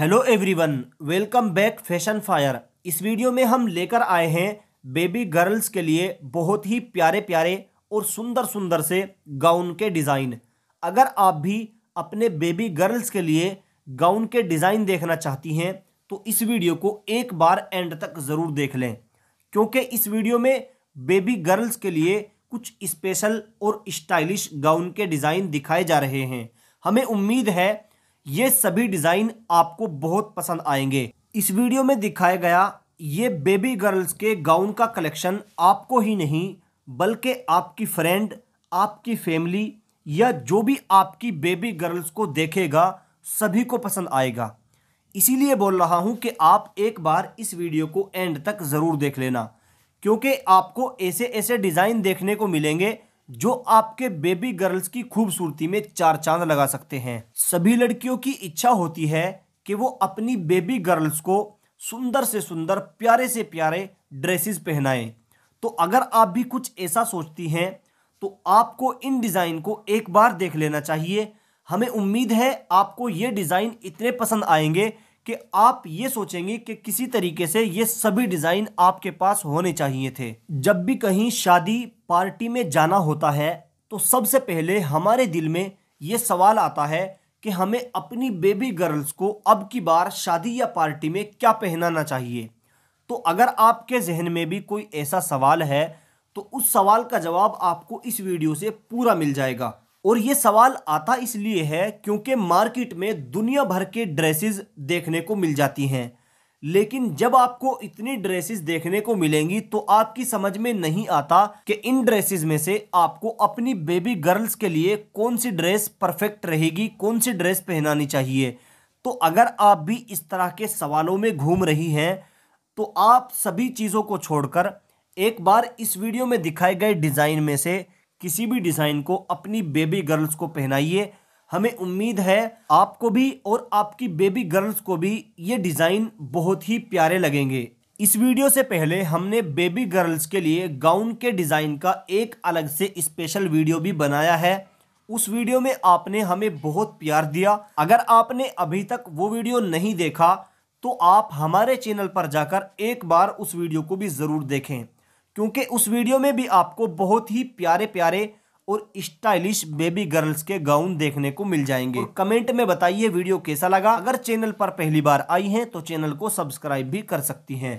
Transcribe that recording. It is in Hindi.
hello everyone welcome back fashion fire इस वीडियो में हम लेकर आए हैं बेबी गर्ल्स के लिए बहुत ही प्यारे प्यारे और सुंदर सुंदर से गाउन के डिज़ाइन अगर आप भी अपने बेबी गर्ल्स के लिए गाउन के डिज़ाइन देखना चाहती हैं तो इस वीडियो को एक बार एंड तक ज़रूर देख लें क्योंकि इस वीडियो में बेबी गर्ल्स के लिए कुछ स्पेशल और स्टाइलिश गाउन के डिज़ाइन दिखाए जा रहे हैं हमें उम्मीद है ये सभी डिज़ाइन आपको बहुत पसंद आएंगे इस वीडियो में दिखाया गया ये बेबी गर्ल्स के गाउन का कलेक्शन आपको ही नहीं बल्कि आपकी फ्रेंड आपकी फैमिली या जो भी आपकी बेबी गर्ल्स को देखेगा सभी को पसंद आएगा इसीलिए बोल रहा हूँ कि आप एक बार इस वीडियो को एंड तक ज़रूर देख लेना क्योंकि आपको ऐसे ऐसे डिज़ाइन देखने को मिलेंगे जो आपके बेबी गर्ल्स की खूबसूरती में चार चांद लगा सकते हैं सभी लड़कियों की इच्छा होती है कि वो अपनी बेबी गर्ल्स को सुंदर से सुंदर प्यारे से प्यारे ड्रेसेस पहनाएं तो अगर आप भी कुछ ऐसा सोचती हैं तो आपको इन डिज़ाइन को एक बार देख लेना चाहिए हमें उम्मीद है आपको ये डिज़ाइन इतने पसंद आएंगे कि आप ये सोचेंगे कि किसी तरीके से ये सभी डिज़ाइन आपके पास होने चाहिए थे जब भी कहीं शादी पार्टी में जाना होता है तो सबसे पहले हमारे दिल में ये सवाल आता है कि हमें अपनी बेबी गर्ल्स को अब की बार शादी या पार्टी में क्या पहनाना चाहिए तो अगर आपके जहन में भी कोई ऐसा सवाल है तो उस सवाल का जवाब आपको इस वीडियो से पूरा मिल जाएगा और ये सवाल आता इसलिए है क्योंकि मार्केट में दुनिया भर के ड्रेसेस देखने को मिल जाती हैं लेकिन जब आपको इतनी ड्रेसेस देखने को मिलेंगी तो आपकी समझ में नहीं आता कि इन ड्रेसेस में से आपको अपनी बेबी गर्ल्स के लिए कौन सी ड्रेस परफेक्ट रहेगी कौन सी ड्रेस पहनानी चाहिए तो अगर आप भी इस तरह के सवालों में घूम रही हैं तो आप सभी चीज़ों को छोड़कर एक बार इस वीडियो में दिखाए गए डिज़ाइन में से किसी भी डिज़ाइन को अपनी बेबी गर्ल्स को पहनाइए हमें उम्मीद है आपको भी और आपकी बेबी गर्ल्स को भी ये डिज़ाइन बहुत ही प्यारे लगेंगे इस वीडियो से पहले हमने बेबी गर्ल्स के लिए गाउन के डिज़ाइन का एक अलग से स्पेशल वीडियो भी बनाया है उस वीडियो में आपने हमें बहुत प्यार दिया अगर आपने अभी तक वो वीडियो नहीं देखा तो आप हमारे चैनल पर जाकर एक बार उस वीडियो को भी ज़रूर देखें क्योंकि उस वीडियो में भी आपको बहुत ही प्यारे प्यारे और स्टाइलिश बेबी गर्ल्स के गाउन देखने को मिल जाएंगे कमेंट में बताइए वीडियो कैसा लगा अगर चैनल पर पहली बार आई हैं तो चैनल को सब्सक्राइब भी कर सकती हैं